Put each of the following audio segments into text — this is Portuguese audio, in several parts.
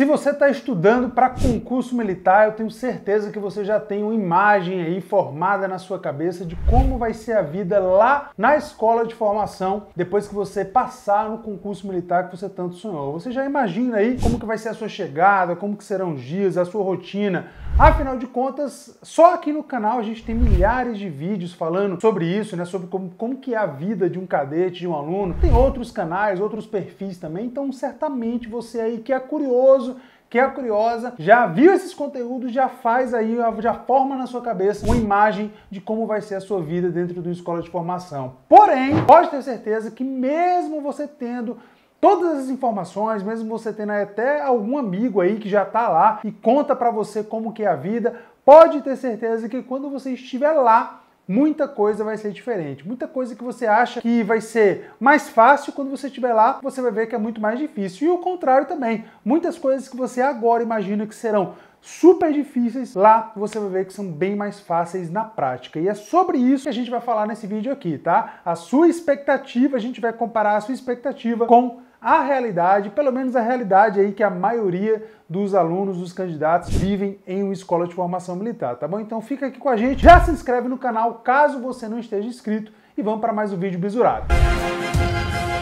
Se você está estudando para concurso militar, eu tenho certeza que você já tem uma imagem aí formada na sua cabeça de como vai ser a vida lá na escola de formação depois que você passar no concurso militar que você tanto sonhou. Você já imagina aí como que vai ser a sua chegada, como que serão os dias, a sua rotina. Afinal de contas, só aqui no canal a gente tem milhares de vídeos falando sobre isso, né? Sobre como, como que é a vida de um cadete, de um aluno. Tem outros canais, outros perfis também, então certamente você aí que é curioso que é curiosa, já viu esses conteúdos, já faz aí, já forma na sua cabeça uma imagem de como vai ser a sua vida dentro de uma escola de formação. Porém, pode ter certeza que mesmo você tendo todas as informações, mesmo você tendo até algum amigo aí que já está lá e conta para você como que é a vida, pode ter certeza que quando você estiver lá, muita coisa vai ser diferente. Muita coisa que você acha que vai ser mais fácil, quando você estiver lá, você vai ver que é muito mais difícil. E o contrário também. Muitas coisas que você agora imagina que serão super difíceis, lá você vai ver que são bem mais fáceis na prática. E é sobre isso que a gente vai falar nesse vídeo aqui, tá? A sua expectativa, a gente vai comparar a sua expectativa com a realidade, pelo menos a realidade aí que a maioria dos alunos, dos candidatos vivem em uma escola de formação militar, tá bom? Então fica aqui com a gente, já se inscreve no canal caso você não esteja inscrito e vamos para mais um vídeo bisurado. Música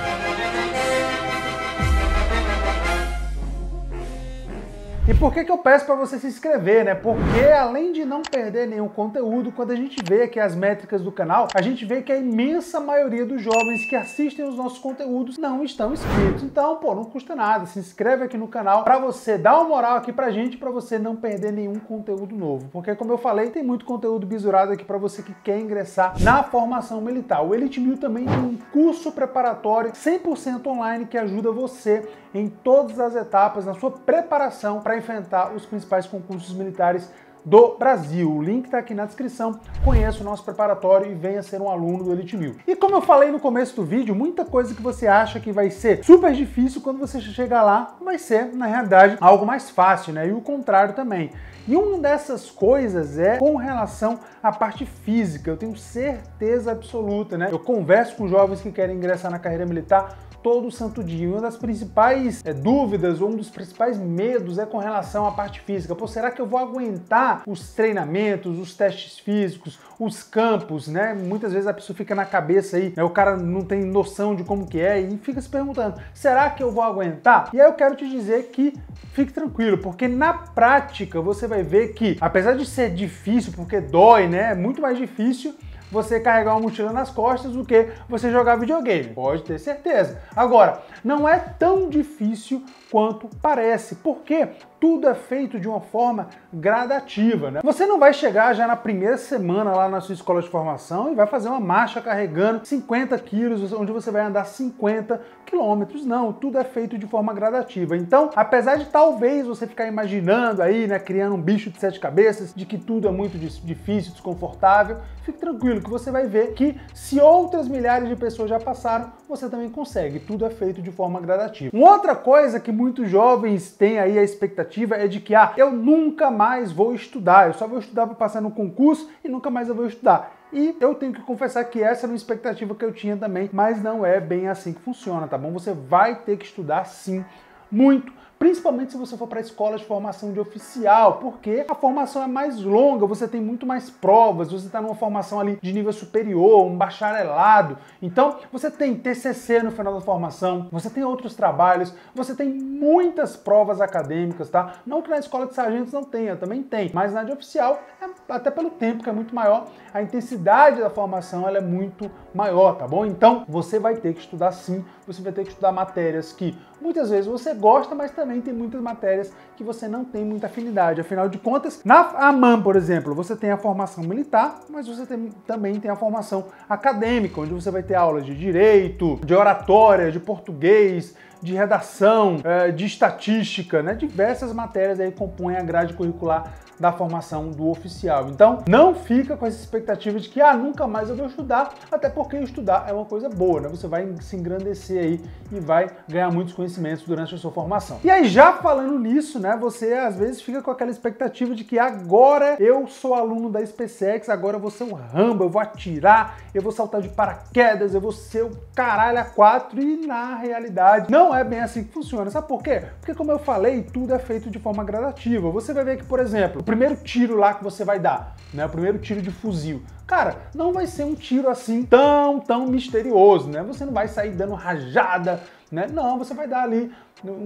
E por que, que eu peço para você se inscrever, né? Porque além de não perder nenhum conteúdo, quando a gente vê aqui as métricas do canal, a gente vê que a imensa maioria dos jovens que assistem os nossos conteúdos não estão inscritos. Então, pô, não custa nada, se inscreve aqui no canal para você dar uma moral aqui pra gente, para você não perder nenhum conteúdo novo. Porque como eu falei, tem muito conteúdo bisurado aqui para você que quer ingressar na formação militar. O Elite Mil também tem um curso preparatório 100% online que ajuda você em todas as etapas na sua preparação para enfrentar os principais concursos militares do Brasil. O link está aqui na descrição. Conheça o nosso preparatório e venha ser um aluno do Elite Mil. E como eu falei no começo do vídeo, muita coisa que você acha que vai ser super difícil quando você chegar lá, vai ser, na realidade, algo mais fácil, né? E o contrário também. E uma dessas coisas é com relação à parte física. Eu tenho certeza absoluta, né? Eu converso com jovens que querem ingressar na carreira militar todo santo dia. E uma das principais é, dúvidas ou um dos principais medos é com relação à parte física. Pô, será que eu vou aguentar os treinamentos, os testes físicos, os campos, né? Muitas vezes a pessoa fica na cabeça aí, né? o cara não tem noção de como que é e fica se perguntando, será que eu vou aguentar? E aí eu quero te dizer que fique tranquilo, porque na prática você vai ver que, apesar de ser difícil, porque dói, né? É muito mais difícil você carregar uma mochila nas costas do que você jogar videogame, pode ter certeza. Agora, não é tão difícil quanto parece, porque tudo é feito de uma forma gradativa. Né? Você não vai chegar já na primeira semana lá na sua escola de formação e vai fazer uma marcha carregando 50 quilos, onde você vai andar 50 quilômetros. Não, tudo é feito de forma gradativa. Então, apesar de talvez você ficar imaginando aí, né, criando um bicho de sete cabeças, de que tudo é muito difícil, desconfortável, fique tranquilo que você vai ver que se outras milhares de pessoas já passaram, você também consegue. Tudo é feito de forma gradativa. Uma outra coisa que muitos jovens têm aí a expectativa é de que, ah, eu nunca mais vou estudar, eu só vou estudar para passar no concurso e nunca mais eu vou estudar. E eu tenho que confessar que essa era uma expectativa que eu tinha também, mas não é bem assim que funciona, tá bom? Você vai ter que estudar sim, muito, principalmente se você for para a escola de formação de oficial, porque a formação é mais longa, você tem muito mais provas, você está numa formação ali de nível superior, um bacharelado. Então, você tem TCC no final da formação, você tem outros trabalhos, você tem muitas provas acadêmicas, tá? Não que na escola de sargentos não tenha, também tem, mas na de oficial, é, até pelo tempo que é muito maior, a intensidade da formação ela é muito maior, tá bom? Então, você vai ter que estudar sim, você vai ter que estudar matérias que muitas vezes você gosta, mas também também tem muitas matérias que você não tem muita afinidade. Afinal de contas, na AMAN, por exemplo, você tem a formação militar, mas você tem, também tem a formação acadêmica, onde você vai ter aulas de direito, de oratória, de português, de redação, é, de estatística, né? Diversas matérias aí compõem a grade curricular da formação do oficial. Então, não fica com essa expectativa de que, ah, nunca mais eu vou estudar, até porque estudar é uma coisa boa, né? Você vai se engrandecer aí e vai ganhar muitos conhecimentos durante a sua formação. E aí, já falando nisso, né, você às vezes fica com aquela expectativa de que agora eu sou aluno da SpaceX, agora eu vou ser um rambo, eu vou atirar, eu vou saltar de paraquedas, eu vou ser o caralho a quatro, e na realidade, não não é bem assim que funciona. Sabe por quê? Porque, como eu falei, tudo é feito de forma gradativa. Você vai ver que, por exemplo, o primeiro tiro lá que você vai dar, né? O primeiro tiro de fuzil. Cara, não vai ser um tiro assim tão, tão misterioso, né? Você não vai sair dando rajada, né? Não, você vai dar ali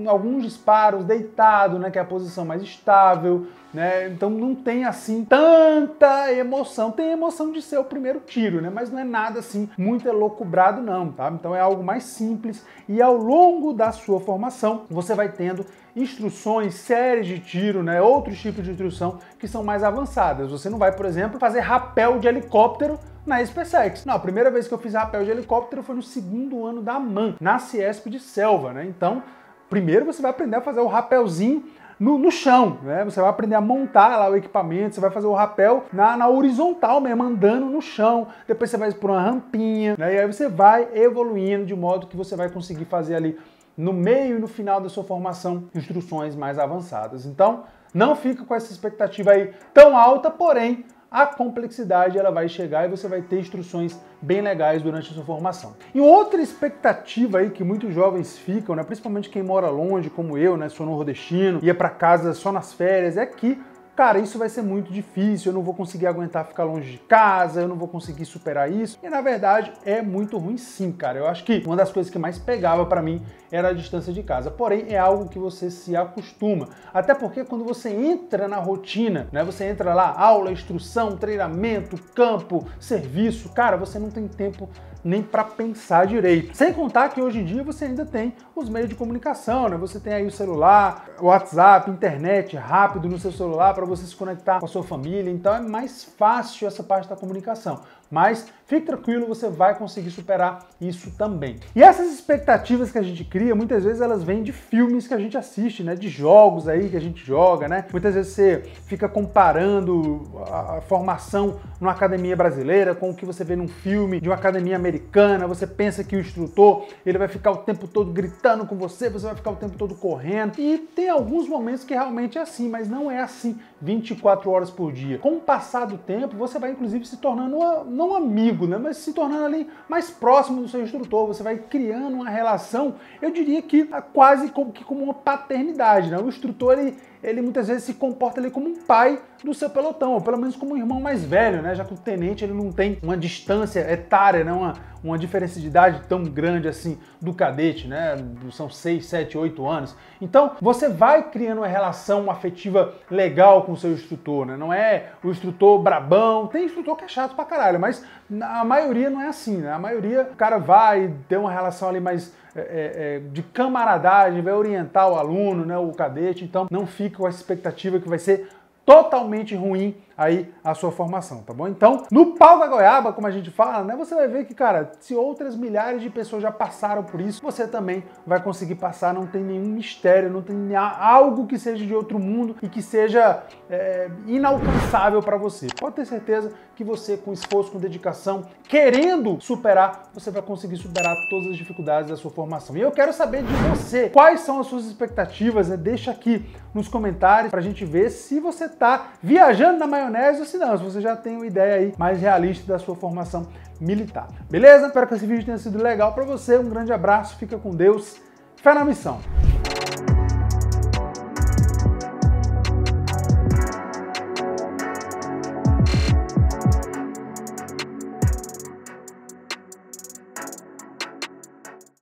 alguns disparos deitado, né, que é a posição mais estável, né? Então não tem assim tanta emoção. Tem a emoção de ser o primeiro tiro, né? Mas não é nada assim muito elocubrado não, tá? Então é algo mais simples e ao longo da sua formação você vai tendo instruções, séries de tiro, né? Outros tipos de instrução que são mais avançadas. Você não vai, por exemplo, fazer rapel de helicóptero na SpaceX. Não, a primeira vez que eu fiz rapel de helicóptero foi no segundo ano da MAN, na Ciesp de Selva, né? Então, primeiro você vai aprender a fazer o rapelzinho no, no, chão, né? Você vai aprender a montar lá o equipamento, você vai fazer o rapel na, na horizontal mesmo, andando no chão. Depois você vai por uma rampinha, né? E aí você vai evoluindo de modo que você vai conseguir fazer ali no meio e no final da sua formação instruções mais avançadas. Então, não fica com essa expectativa aí tão alta, porém a complexidade ela vai chegar e você vai ter instruções bem legais durante a sua formação. E outra expectativa aí que muitos jovens ficam, né, principalmente quem mora longe, como eu, né, sou nordestino, ia para casa só nas férias, é que cara, isso vai ser muito difícil, eu não vou conseguir aguentar ficar longe de casa, eu não vou conseguir superar isso. E na verdade é muito ruim sim, cara. Eu acho que uma das coisas que mais pegava para mim era a distância de casa. Porém, é algo que você se acostuma. Até porque quando você entra na rotina, né, você entra lá, aula, instrução, treinamento, campo, serviço, cara, você não tem tempo nem para pensar direito. Sem contar que hoje em dia você ainda tem os meios de comunicação, né? Você tem aí o celular, WhatsApp, internet é rápido no seu celular para você se conectar com a sua família, então é mais fácil essa parte da comunicação. Mas fique tranquilo, você vai conseguir superar isso também. E essas expectativas que a gente cria, muitas vezes elas vêm de filmes que a gente assiste, né? De jogos aí que a gente joga, né? Muitas vezes você fica comparando a formação numa academia brasileira com o que você vê num filme de uma academia americana. Você pensa que o instrutor, ele vai ficar o tempo todo gritando com você, você vai ficar o tempo todo correndo. E tem alguns momentos que realmente é assim, mas não é assim 24 horas por dia. Com o passar do tempo, você vai inclusive se tornando uma não amigo, né, mas se tornando ali mais próximo do seu instrutor. Você vai criando uma relação, eu diria que quase como, que como uma paternidade. Né? O instrutor ele ele muitas vezes se comporta ali como um pai do seu pelotão, ou pelo menos como um irmão mais velho, né? Já que o tenente ele não tem uma distância etária, né? uma, uma diferença de idade tão grande assim do cadete, né? São 6, 7, 8 anos. Então você vai criando uma relação afetiva legal com o seu instrutor, né? Não é o instrutor brabão, tem instrutor que é chato pra caralho, mas a maioria não é assim, né? A maioria o cara vai ter uma relação ali mais é, é, é, de camaradagem, vai orientar o aluno, né, o cadete. Então, não fique com a expectativa que vai ser totalmente ruim aí a sua formação, tá bom? Então, no pau da goiaba, como a gente fala, né, você vai ver que, cara, se outras milhares de pessoas já passaram por isso, você também vai conseguir passar, não tem nenhum mistério, não tem algo que seja de outro mundo e que seja é, inalcançável para você. Pode ter certeza que você, com esforço, com dedicação, querendo superar, você vai conseguir superar todas as dificuldades da sua formação. E eu quero saber de você, quais são as suas expectativas, né? Deixa aqui nos comentários pra gente ver se você está viajando na maionese ou se não, se você já tem uma ideia aí mais realista da sua formação militar. Beleza? Espero que esse vídeo tenha sido legal para você. Um grande abraço, fica com Deus. Fé na missão!